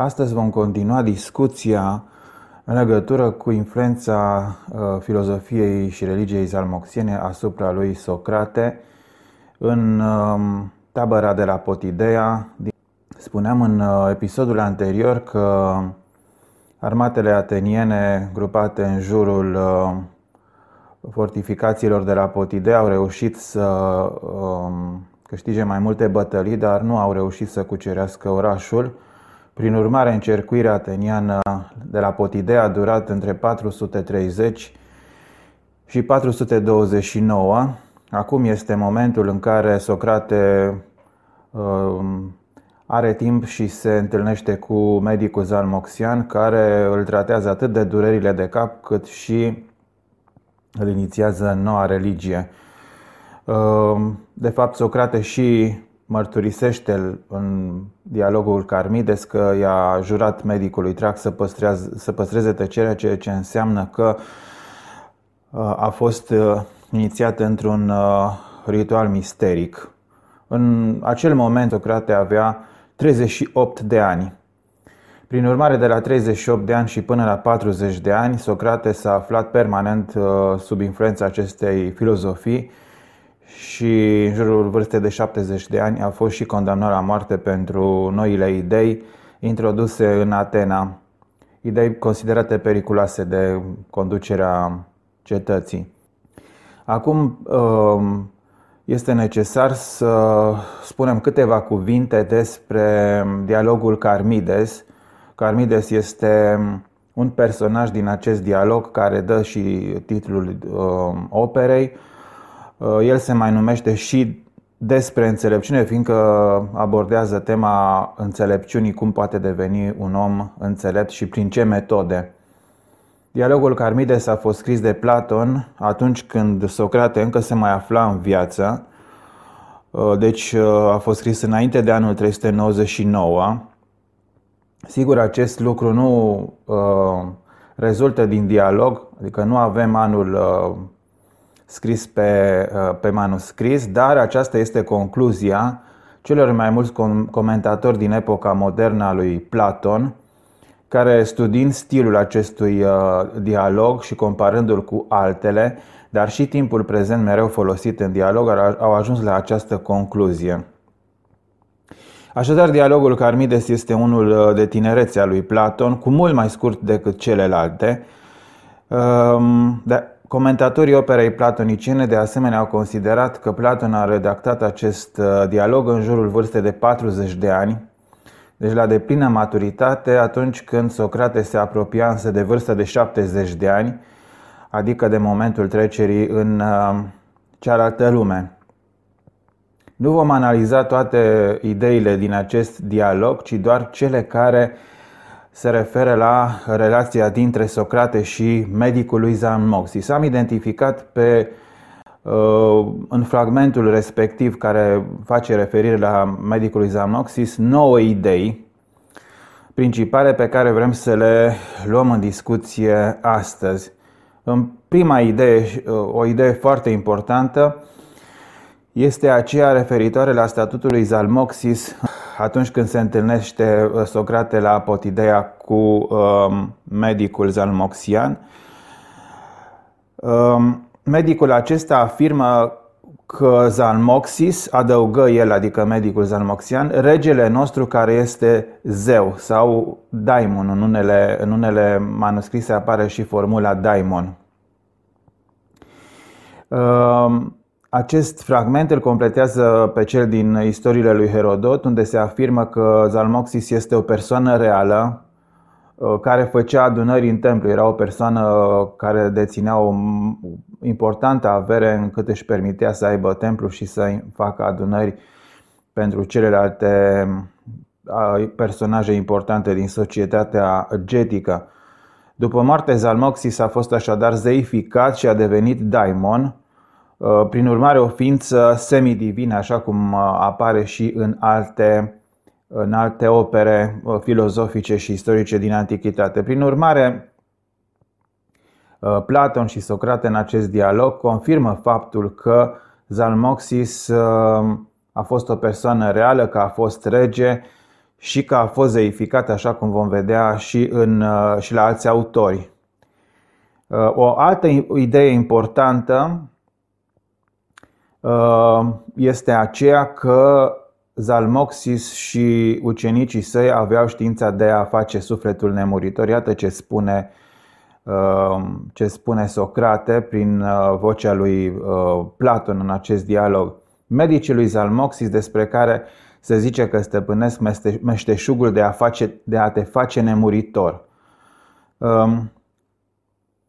Astăzi vom continua discuția în legătură cu influența uh, filozofiei și religiei salmoxiene asupra lui Socrate în um, tabăra de la Potidea. Spuneam în uh, episodul anterior că armatele ateniene grupate în jurul uh, fortificațiilor de la Potidea au reușit să um, câștige mai multe bătălii, dar nu au reușit să cucerească orașul prin urmare, încercuirea ateniană de la Potidea a durat între 430 și 429. Acum este momentul în care Socrate um, are timp și se întâlnește cu medicul Zalmoxian, care îl tratează atât de durerile de cap, cât și îl inițiază în noua religie. Um, de fapt, Socrate și mărturisește în dialogul cu Armides că i-a jurat medicului Trac să, să păstreze tăcerea, ceea ce înseamnă că uh, a fost uh, inițiat într-un uh, ritual misteric. În acel moment, Ocrate avea 38 de ani. Prin urmare, de la 38 de ani și până la 40 de ani, Socrate s-a aflat permanent sub influența acestei filozofii, și în jurul vârstei de 70 de ani a fost și condamnat la moarte pentru noile idei introduse în Atena, idei considerate periculoase de conducerea cetății. Acum um, este necesar să spunem câteva cuvinte despre dialogul Carmides. Carmides este un personaj din acest dialog care dă și titlul um, operei Uh, el se mai numește și despre înțelepciune, fiindcă abordează tema înțelepciunii, cum poate deveni un om înțelept și prin ce metode. Dialogul Carmides a fost scris de Platon atunci când Socrate încă se mai afla în viață, uh, deci uh, a fost scris înainte de anul 399. Sigur, acest lucru nu rezultă din dialog, adică nu avem anul scris pe, uh, pe manuscris, dar aceasta este concluzia celor mai mulți comentatori din epoca modernă a lui Platon, care studiind stilul acestui uh, dialog și comparându-l cu altele, dar și timpul prezent mereu folosit în dialog, au ajuns la această concluzie. Așadar, dialogul Carmides este unul uh, de tinerețe a lui Platon, cu mult mai scurt decât celelalte, um, da, Comentatorii operei platonicene de asemenea au considerat că Platon a redactat acest uh, dialog în jurul vârstei de 40 de ani, deci la deplină maturitate atunci când Socrate se apropia însă de vârsta de 70 de ani, adică de momentul trecerii în uh, cealaltă lume. Nu vom analiza toate ideile din acest dialog, ci doar cele care uh, se referă la relația dintre Socrate și medicul lui Zanmoxis. Am identificat pe uh, în fragmentul respectiv care face referire la medicul lui Zamnoxis, 9 idei principale pe care vrem să le luăm în discuție astăzi. În prima idee, uh, o idee foarte importantă, este aceea referitoare la statutul lui Zalmoxis atunci când se întâlnește uh, Socrate la Apotideea cu um, medicul Zalmoxian. Um, medicul acesta afirmă că Zalmoxis, adăugă el, adică medicul Zalmoxian, regele nostru care este zeu sau daimon. În unele, în unele manuscrise apare și formula daimon. Um, acest fragment îl completează pe cel din istoriile lui Herodot, unde se afirmă că Zalmoxis este o persoană reală uh, care făcea adunări în templu. Era o persoană uh, care deținea o importantă avere încât își permitea să aibă templu și să facă adunări pentru celelalte uh, personaje importante din societatea getică. După moarte, Zalmoxis a fost așadar zeificat și a devenit daimon, Uh, prin urmare, o ființă semidivină, așa cum uh, apare și în alte, în alte opere uh, filozofice și istorice din antichitate. Prin urmare, Platon și Socrate în acest dialog confirmă faptul că Zalmoxis a fost o persoană reală, că a fost rege și că a fost zeificat, așa cum vom vedea și, în, și la alți autori. O altă idee importantă Uh, este aceea că Zalmoxis și ucenicii săi aveau știința de a face sufletul nemuritor. Iată ce spune, uh, ce spune Socrate prin uh, vocea lui Platon în acest dialog. Medicii lui Zalmoxis, despre care se zice că stăpânesc meșteșugul de a, face, de a te face nemuritor. Um,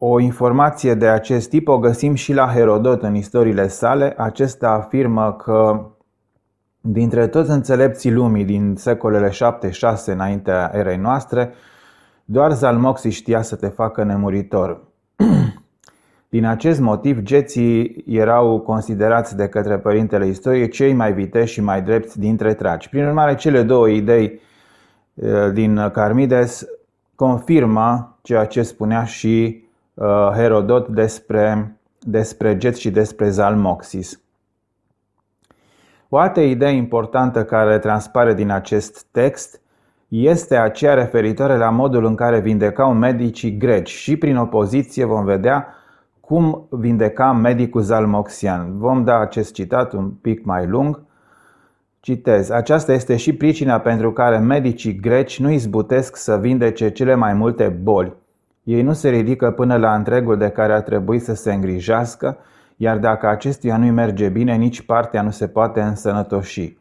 o informație de acest tip o găsim și la Herodot în istoriile sale. Acesta afirmă că dintre toți înțelepții lumii din secolele 7-6 înaintea erei noastre, doar Zalmoxi știa să te facă nemuritor. Din acest motiv, geții erau considerați de către părintele istoriei cei mai viteși și mai drepți dintre traci. Prin urmare, cele două idei eh, din Carmides confirmă ceea ce spunea și Uh, Herodot despre, despre Get și despre Zalmoxis. O altă idee importantă care transpare din acest text este aceea referitoare la modul în care vindecau medicii greci și prin opoziție vom vedea cum vindeca medicul zalmoxian. Vom da acest citat un pic mai lung. Citez. Aceasta este și pricina pentru care medicii greci nu izbutesc să vindece cele mai multe boli. Ei nu se ridică până la întregul de care ar trebui să se îngrijească, iar dacă acestuia nu-i merge bine, nici partea nu se poate însănătoși.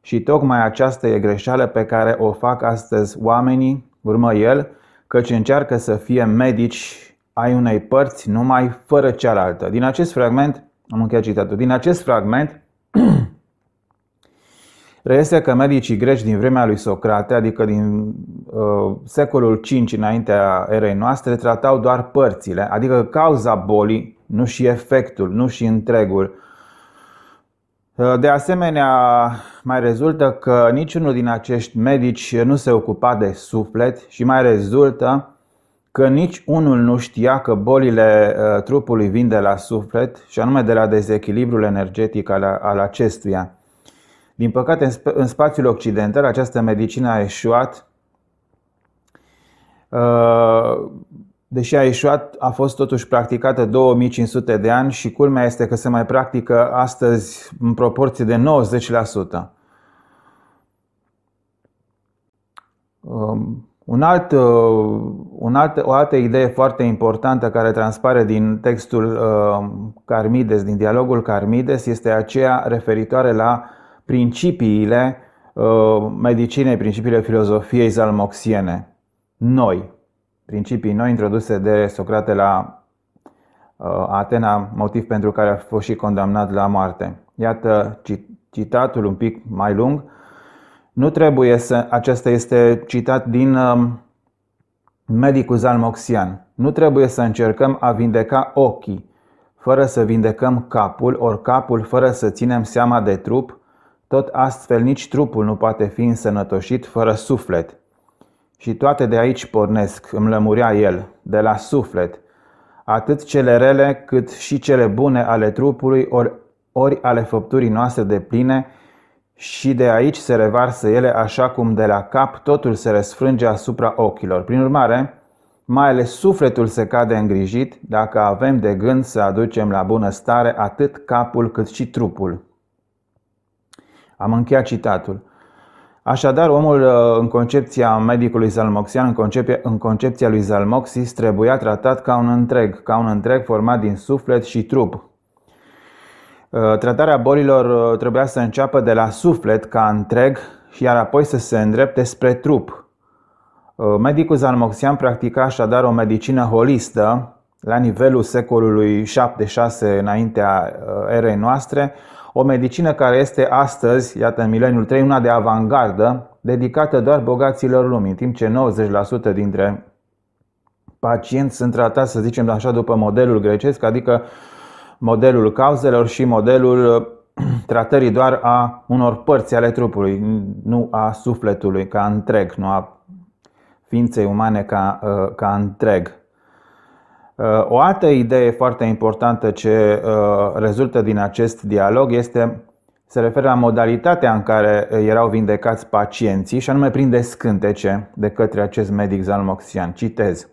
Și tocmai aceasta e greșeală pe care o fac astăzi oamenii, urmă el, căci încearcă să fie medici ai unei părți numai fără cealaltă. Din acest fragment, am încheiat citatul, din acest fragment reiese că medicii greci din vremea lui Socrate, adică din uh, secolul 5 înaintea erei noastre, tratau doar părțile, adică cauza bolii, nu și efectul, nu și întregul. Uh, de asemenea, mai rezultă că niciunul din acești medici nu se ocupa de suflet și mai rezultă că nici unul nu știa că bolile uh, trupului vin de la suflet și anume de la dezechilibrul energetic al, al acestuia. Din păcate, în, sp- în spațiul occidental, această medicină a eșuat. Uh, deși a eșuat, a fost totuși practicată 2500 de ani și culmea este că se mai practică astăzi în proporție de 90%. Um, un alt, uh, un alt, o altă idee foarte importantă care transpare din textul uh, Carmides, din dialogul Carmides, este aceea referitoare la principiile uh, medicinei, principiile filozofiei zalmoxiene, noi, principii noi introduse de Socrate la uh, Atena, motiv pentru care a fost și condamnat la moarte. Iată citatul un pic mai lung. Nu trebuie să. Acesta este citat din uh, medicul zalmoxian. Nu trebuie să încercăm a vindeca ochii, fără să vindecăm capul, ori capul fără să ținem seama de trup, tot astfel nici trupul nu poate fi însănătoșit fără suflet. Și toate de aici pornesc, îmi lămurea el, de la suflet, atât cele rele cât și cele bune ale trupului ori, ori ale făpturii noastre de pline și de aici se revarsă ele așa cum de la cap totul se răsfrânge asupra ochilor. Prin urmare, mai ales sufletul se cade îngrijit dacă avem de gând să aducem la bună stare atât capul cât și trupul. Am încheiat citatul. Așadar, omul uh, în concepția medicului zalmoxian, în, concepția, în concepția lui Zalmoxis, trebuia tratat ca un întreg, ca un întreg format din suflet și trup. Uh, tratarea bolilor uh, trebuia să înceapă de la suflet ca întreg, iar apoi să se îndrepte spre trup. Medicul zalmoxian practica așadar o medicină holistă la nivelul secolului 7-6 înaintea erei noastre, o medicină care este astăzi, iată în mileniul 3, una de avangardă, dedicată doar bogaților lumii, în timp ce 90% dintre pacienți sunt tratați, să zicem așa, după modelul grecesc, adică modelul cauzelor și modelul tratării doar a unor părți ale trupului, nu a sufletului ca întreg, nu a ființei umane ca, uh, ca întreg. Uh, o altă idee foarte importantă ce uh, rezultă din acest dialog este se referă la modalitatea în care uh, erau vindecați pacienții și anume prin descântece de către acest medic zalmoxian. Citez.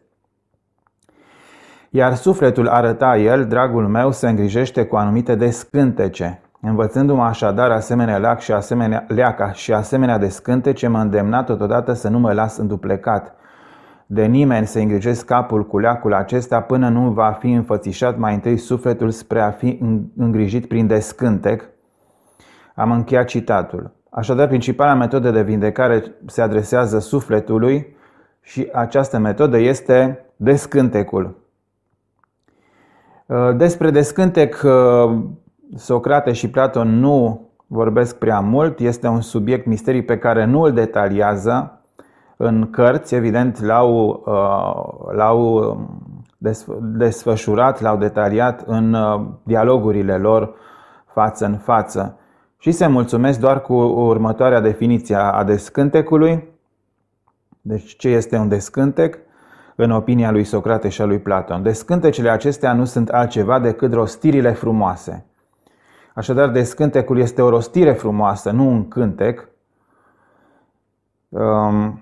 Iar sufletul arăta el, dragul meu, se îngrijește cu anumite descântece. Învățându-mă așadar asemenea leac și asemenea leaca și asemenea descântece, m-a îndemnat totodată să nu mă las înduplecat de nimeni să îngrijesc capul cu leacul acesta până nu va fi înfățișat mai întâi sufletul spre a fi îngrijit prin descântec. Am încheiat citatul. Așadar, principala metodă de vindecare se adresează sufletului și această metodă este descântecul. Uh, despre descântec, uh, Socrate și Platon nu vorbesc prea mult, este un subiect misterii pe care nu îl detaliază, în cărți, evident, l-au, uh, l-au um, desfășurat, l-au detaliat în uh, dialogurile lor față în față. Și se mulțumesc doar cu următoarea definiție a descântecului. Deci ce este un descântec? În opinia lui Socrate și a lui Platon. Descântecele acestea nu sunt altceva decât rostirile frumoase. Așadar, descântecul este o rostire frumoasă, nu un cântec. Um,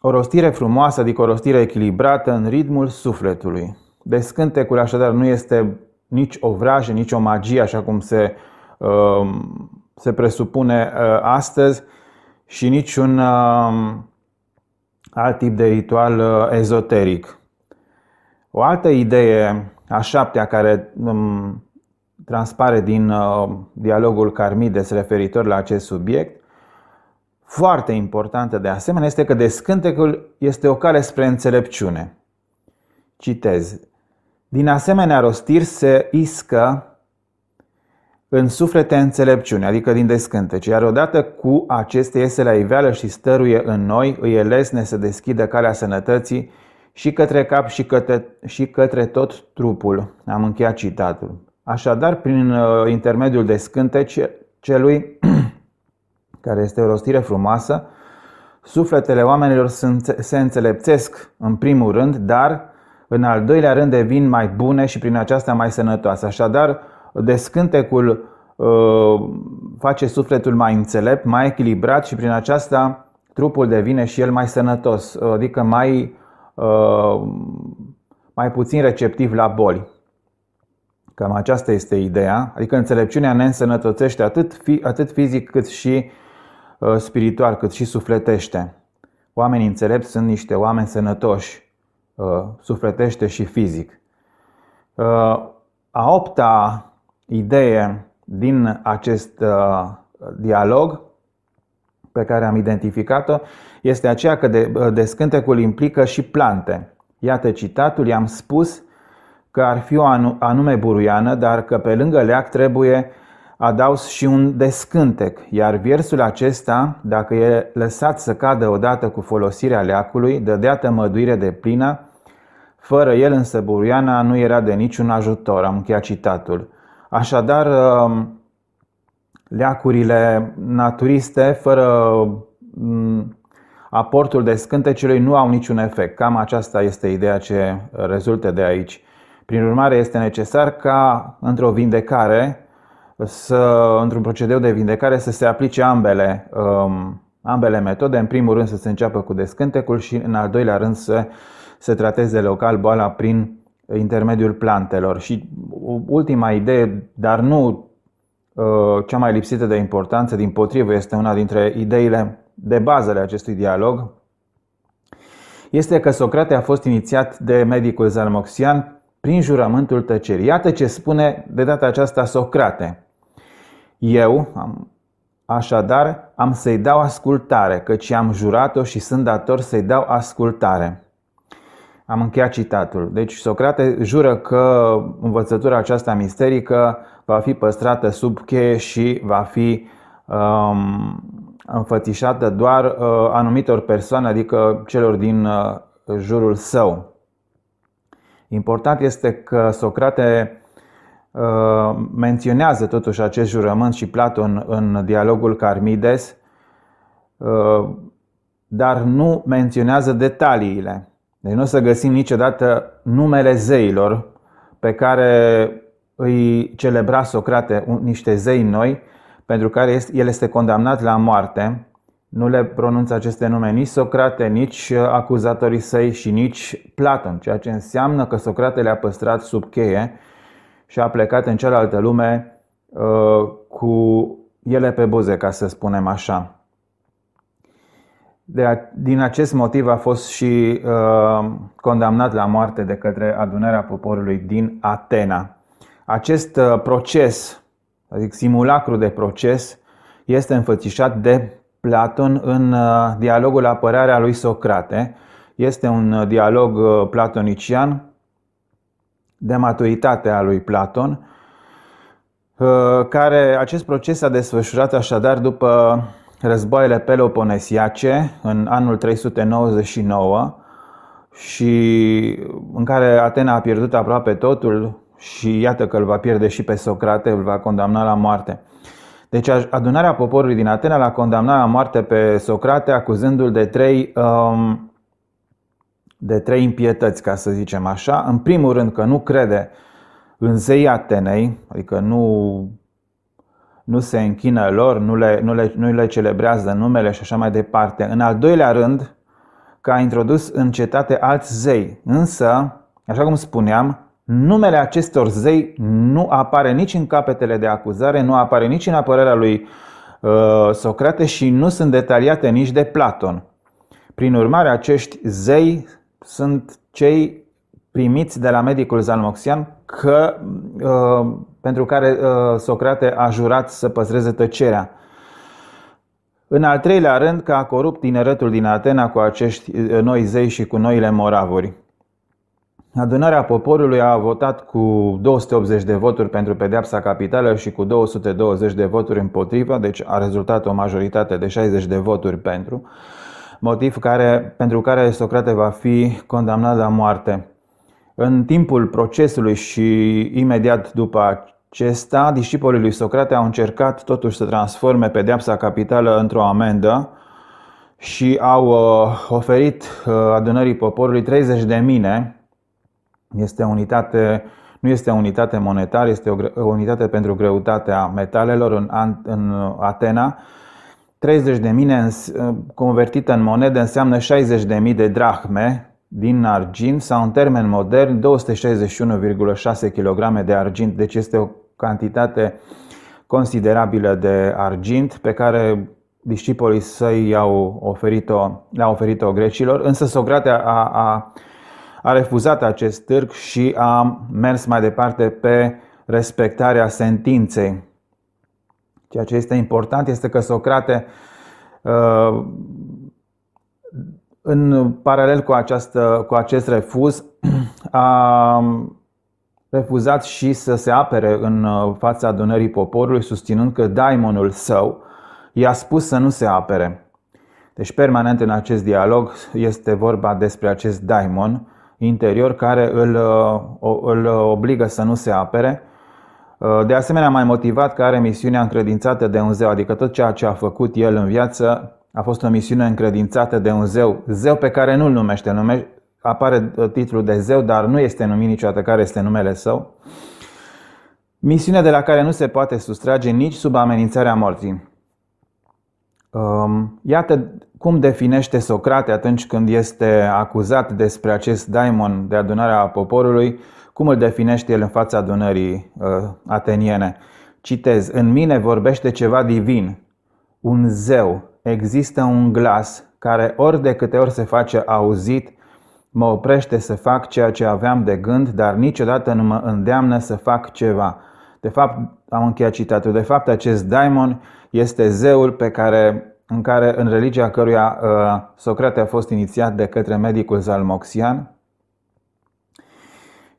o rostire frumoasă, adică o rostire echilibrată în ritmul sufletului. Deci cântecul așadar nu este nici o vrajă, nici o magie, așa cum se, um, se presupune uh, astăzi, și nici un um, alt tip de ritual uh, ezoteric. O altă idee a șaptea care um, transpare din uh, dialogul Carmides referitor la acest subiect foarte importantă de asemenea este că descântecul este o cale spre înțelepciune. Citez. Din asemenea rostiri se iscă în suflete înțelepciune, adică din descântece, iar odată cu acestea iese la iveală și stăruie în noi, îi lesne să deschidă calea sănătății și către cap și către, și către tot trupul. Am încheiat citatul. Așadar, prin uh, intermediul descântecelui, care este o rostire frumoasă, sufletele oamenilor se înțelepțesc în primul rând, dar în al doilea rând devin mai bune și prin aceasta mai sănătoase. Așadar, descântecul uh, face sufletul mai înțelept, mai echilibrat și prin aceasta trupul devine și el mai sănătos, adică mai, uh, mai puțin receptiv la boli. Cam aceasta este ideea, adică înțelepciunea ne însănătoțește atât, atât fizic cât și uh, Uh, spiritual cât și sufletește. Oamenii înțelepți sunt niște oameni sănătoși, uh, sufletește și fizic. Uh, a opta idee din acest dialog pe care am identificat-o este aceea că descântecul implică și plante. Iată citatul, i-am spus că ar fi o anume buruiană, dar că pe lângă leac trebuie adaus și un descântec, iar versul acesta, dacă e lăsat să cadă odată cu folosirea leacului, dădea tămăduire de plină, fără el însă Buriana nu era de niciun ajutor, am încheiat citatul. Așadar, um, leacurile naturiste, fără um, aportul descântecelui, nu au niciun efect. Cam aceasta este ideea ce rezultă de aici. Prin urmare, este necesar ca într-o vindecare să, într-un procedeu de vindecare să se aplice ambele, um, ambele metode. În primul rând să se înceapă cu descântecul și în al doilea rând să se trateze local boala prin intermediul plantelor. Și ultima idee, dar nu uh, cea mai lipsită de importanță, din potrivă, este una dintre ideile de bază ale acestui dialog, este că Socrate a fost inițiat de medicul zalmoxian prin jurământul tăcerii. Iată ce spune de data aceasta Socrate. Eu, am, așadar, am să-i dau ascultare, căci am jurat-o și sunt dator să-i dau ascultare. Am încheiat citatul. Deci Socrate jură că învățătura aceasta misterică va fi păstrată sub cheie și va fi um, înfățișată doar uh, anumitor persoane, adică celor din uh, jurul său. Important este că Socrate Uh, menționează totuși acest jurământ și Platon în dialogul Carmides, uh, dar nu menționează detaliile. Deci nu o să găsim niciodată numele zeilor pe care îi celebra Socrate niște zei noi, pentru care el este condamnat la moarte. Nu le pronunță aceste nume nici Socrate, nici uh, acuzatorii săi și nici Platon, ceea ce înseamnă că Socrate le-a păstrat sub cheie și a plecat în cealaltă lume uh, cu ele pe buze, ca să spunem așa. De a, din acest motiv a fost și uh, condamnat la moarte de către adunarea poporului din Atena. Acest uh, proces, adică simulacru de proces, este înfățișat de Platon în uh, dialogul Apărarea lui Socrate. Este un uh, dialog uh, platonician de maturitate a lui Platon, uh, care acest proces a desfășurat așadar după războaiele peloponesiace în anul 399 și în care Atena a pierdut aproape totul și iată că îl va pierde și pe Socrate, îl va condamna la moarte. Deci adunarea poporului din Atena l-a condamnat la moarte pe Socrate acuzându-l de trei um, de trei impietăți, ca să zicem așa. În primul rând că nu crede în zeii Atenei, adică nu, nu se închină lor, nu le, nu, le, nu le celebrează numele și așa mai departe. În al doilea rând că a introdus în cetate alți zei, însă, așa cum spuneam, Numele acestor zei nu apare nici în capetele de acuzare, nu apare nici în apărarea lui uh, Socrate și nu sunt detaliate nici de Platon. Prin urmare, acești zei sunt cei primiți de la medicul zalmoxian că, uh, pentru care uh, Socrate a jurat să păstreze tăcerea. În al treilea rând că a corupt tineretul din Atena cu acești uh, noi zei și cu noile moravuri. Adunarea poporului a votat cu 280 de voturi pentru pedeapsa capitală și cu 220 de voturi împotriva, deci a rezultat o majoritate de 60 de voturi pentru motiv care, pentru care Socrate va fi condamnat la moarte. În timpul procesului și imediat după acesta, discipolii lui Socrate au încercat totuși să transforme pedeapsa capitală într-o amendă și au uh, oferit uh, adunării poporului 30 de mine. Este o unitate, nu este o unitate monetară, este o, unitate pentru greutatea metalelor în, în Atena 30 de mine convertită în monede înseamnă 60 de mii de drahme din argint sau în termen modern 261,6 kg de argint. Deci este o cantitate considerabilă de argint pe care discipolii săi i-au oferit-o, le-au oferit-o grecilor, însă Socrate a, a, a refuzat acest târg și a mers mai departe pe respectarea sentinței Ceea ce este important este că Socrate, uh, în paralel cu, această, cu acest refuz, a refuzat și să se apere în uh, fața adunării poporului, susținând că daimonul său i-a spus să nu se apere. Deci, permanent în acest dialog este vorba despre acest daimon interior care îl, uh, îl obligă să nu se apere Uh, de asemenea, mai motivat că are misiunea încredințată de un zeu, adică tot ceea ce a făcut el în viață a fost o misiune încredințată de un zeu, zeu pe care nu-l numește, numește apare uh, titlul de zeu, dar nu este numit niciodată care este numele său. Misiune de la care nu se poate sustrage nici sub amenințarea morții. Um, iată cum definește Socrate atunci când este acuzat despre acest daimon de adunarea poporului, cum îl definește el în fața adunării uh, ateniene? Citez, în mine vorbește ceva divin, un zeu, există un glas care ori de câte ori se face auzit, mă oprește să fac ceea ce aveam de gând, dar niciodată nu mă îndeamnă să fac ceva. De fapt, am încheiat citatul, de fapt acest daimon este zeul pe care, în care, în religia căruia uh, Socrate a fost inițiat de către medicul Zalmoxian,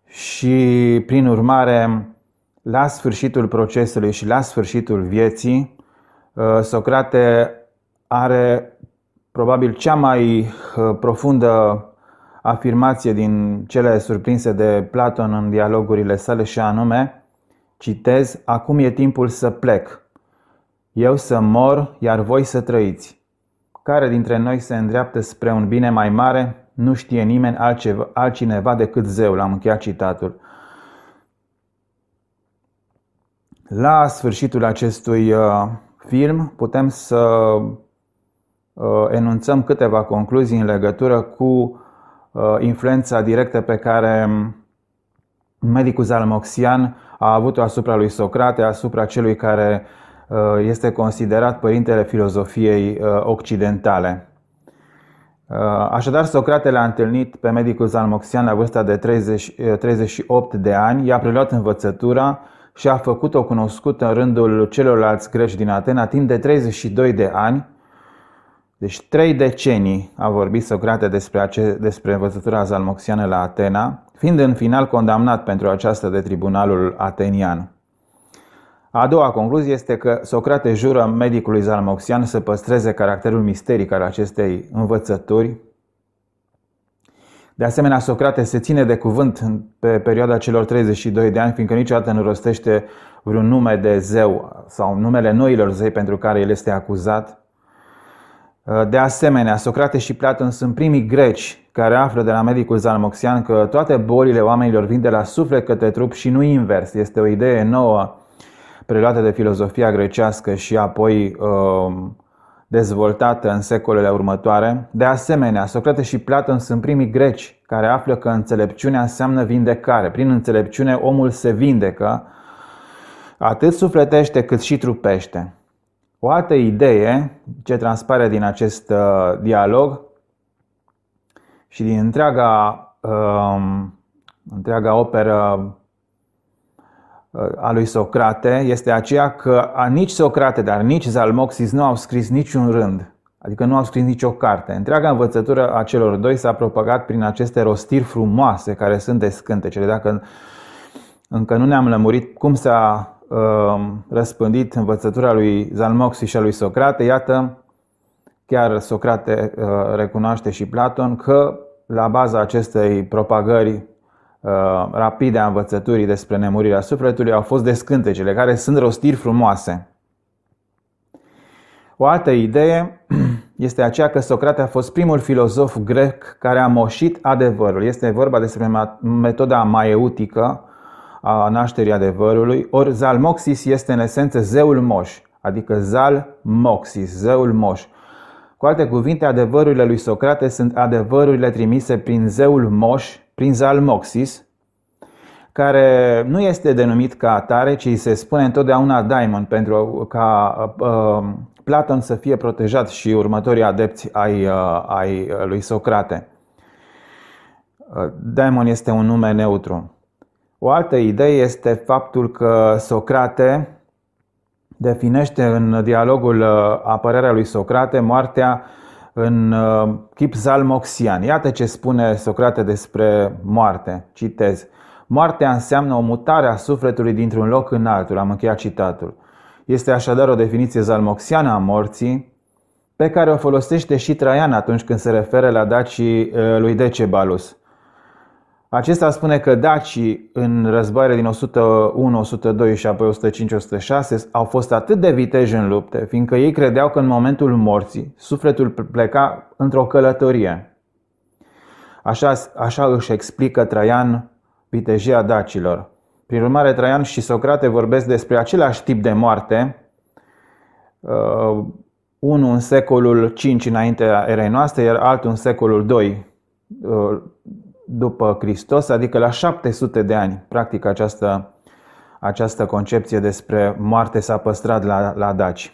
și, prin urmare, la sfârșitul procesului și la sfârșitul vieții, uh, Socrate are probabil cea mai uh, profundă afirmație din cele surprinse de Platon în dialogurile sale și anume, citez, acum e timpul să plec. Eu să mor, iar voi să trăiți. Care dintre noi se îndreaptă spre un bine mai mare nu știe nimeni altceva, altcineva decât zeul. Am încheiat citatul. La sfârșitul acestui uh, film putem să uh, enunțăm câteva concluzii în legătură cu uh, influența directă pe care medicul zalmoxian a avut-o asupra lui Socrate, asupra celui care este considerat părintele filozofiei occidentale. Uh, așadar, Socrate l-a întâlnit pe medicul zalmoxian la vârsta de 30, 38 uh, de ani, i-a preluat învățătura și a făcut-o cunoscută în rândul celorlalți greci din Atena timp de 32 de ani. Deci trei decenii a vorbit Socrate despre, ace- despre învățătura zalmoxiană la Atena, fiind în final condamnat pentru aceasta de tribunalul atenian. A doua concluzie este că Socrate jură medicului Zalmoxian să păstreze caracterul misteric al acestei învățături. De asemenea, Socrate se ține de cuvânt pe perioada celor 32 de ani, fiindcă niciodată nu rostește vreun nume de zeu sau numele noilor zei pentru care el este acuzat. De asemenea, Socrate și Platon sunt primii greci care află de la medicul Zalmoxian că toate bolile oamenilor vin de la suflet către trup și nu invers. Este o idee nouă preluată de filozofia grecească și apoi um, dezvoltată în secolele următoare. De asemenea, Socrate și Platon sunt primii greci care află că înțelepciunea înseamnă vindecare. Prin înțelepciune omul se vindecă atât sufletește cât și trupește. O altă idee ce transpare din acest uh, dialog și din întreaga, um, întreaga operă Uh, a lui Socrate este aceea că nici Socrate, dar nici Zalmoxis nu au scris niciun rând, adică nu au scris nicio carte. Întreaga învățătură a celor doi s-a propagat prin aceste rostiri frumoase care sunt descântecele. Dacă încă nu ne-am lămurit cum s-a uh, răspândit învățătura lui Zalmoxis și a lui Socrate, iată, chiar Socrate uh, recunoaște și Platon că la baza acestei propagări Uh, rapide a învățăturii despre nemurirea sufletului au fost descântecele, care sunt rostiri frumoase. O altă idee este aceea că Socrate a fost primul filozof grec care a moșit adevărul. Este vorba despre metoda maieutică a nașterii adevărului. Ori Zalmoxis este în esență zeul moș, adică Zalmoxis, zeul moș. Cu alte cuvinte, adevărurile lui Socrate sunt adevărurile trimise prin zeul moș prin zalmoxis, care nu este denumit ca atare, ci se spune întotdeauna diamond pentru ca uh, uh, Platon să fie protejat și următorii adepți ai, uh, ai lui Socrate. Uh, Daimon este un nume neutru. O altă idee este faptul că Socrate definește în dialogul uh, apărarea lui Socrate moartea în uh, chip zalmoxian. Iată ce spune Socrate despre moarte. Citez. Moartea înseamnă o mutare a sufletului dintr-un loc în altul. Am încheiat citatul. Este așadar o definiție zalmoxiană a morții, pe care o folosește și Traian atunci când se referă la dacii uh, lui Decebalus. Acesta spune că dacii în războaiele din 101, 102 și apoi 105, 106 au fost atât de viteji în lupte, fiindcă ei credeau că în momentul morții sufletul pleca într-o călătorie. Așa, așa își explică Traian vitejia dacilor. Prin urmare, Traian și Socrate vorbesc despre același tip de moarte, uh, unul în secolul 5 înaintea erei noastre, iar altul în secolul 2 după Hristos, adică la 700 de ani. Practic această, această concepție despre moarte s-a păstrat la, la daci.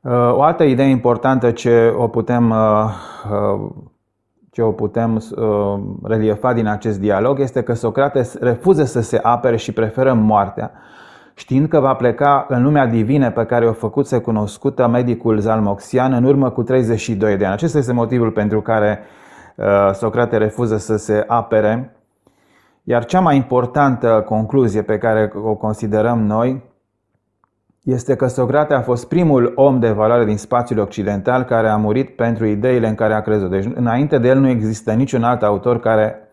Uh, o altă idee importantă ce o putem, uh, uh, ce o putem reliefa din acest dialog este că Socrates refuză să se apere și preferă moartea, știind că va pleca în lumea divină pe care o făcuse cunoscută medicul zalmoxian în urmă cu 32 de ani. Acesta este motivul pentru care uh, Uh, Socrate refuză să se apere. Iar cea mai importantă concluzie pe care o considerăm noi este că Socrate a fost primul om de valoare din spațiul occidental care a murit pentru ideile în care a crezut. Deci înainte de el nu există niciun alt autor care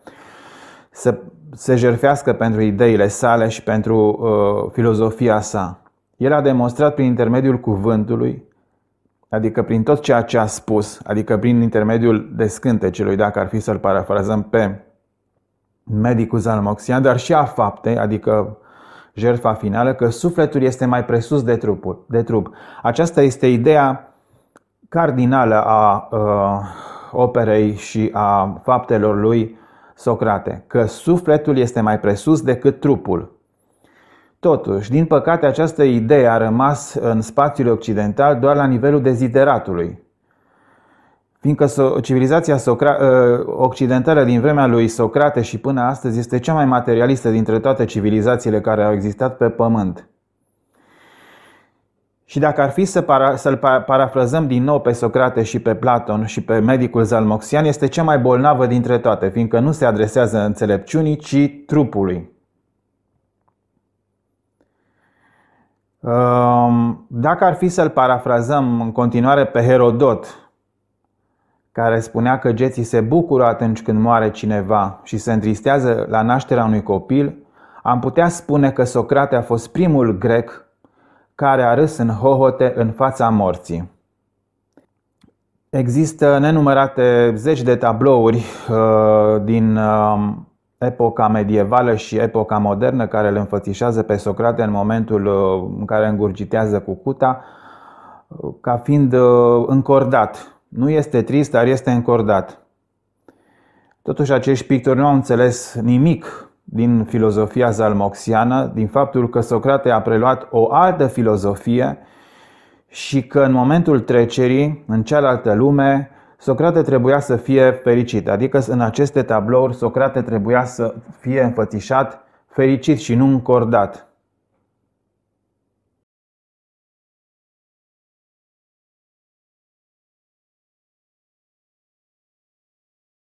să se jerfească pentru ideile sale și pentru uh, filozofia sa. El a demonstrat prin intermediul cuvântului, adică prin tot ceea ce a spus, adică prin intermediul descântecelui, dacă ar fi să-l parafrazăm pe medicul Zalmoxian, dar și a faptei, adică jertfa finală, că sufletul este mai presus de, trupul, de trup. Aceasta este ideea cardinală a uh, operei și a faptelor lui Socrate, că sufletul este mai presus decât trupul. Totuși, din păcate, această idee a rămas în spațiul occidental doar la nivelul dezideratului. Fiindcă civilizația ă, occidentală din vremea lui Socrate și până astăzi este cea mai materialistă dintre toate civilizațiile care au existat pe pământ. Și dacă ar fi să para, să-l parafrazăm din nou pe Socrate și pe Platon și pe medicul Zalmoxian, este cea mai bolnavă dintre toate, fiindcă nu se adresează înțelepciunii, ci trupului. Ehm, dacă ar fi să-l parafrazăm în continuare pe Herodot, care spunea că geții se bucură atunci când moare cineva și se întristează la nașterea unui copil, am putea spune că Socrate a fost primul grec care a râs în hohote în fața morții. Există nenumărate zeci de tablouri ehm, din ehm, epoca medievală și epoca modernă care îl înfățișează pe Socrate în momentul uh, în care îngurgitează cucuta uh, ca fiind uh, încordat. Nu este trist, dar este încordat. Totuși acești pictori nu au înțeles nimic din filozofia zalmoxiană, din faptul că Socrate a preluat o altă filozofie și că în momentul trecerii în cealaltă lume Socrate trebuia să fie fericit, adică în aceste tablouri Socrate trebuia să fie înfățișat fericit și nu încordat.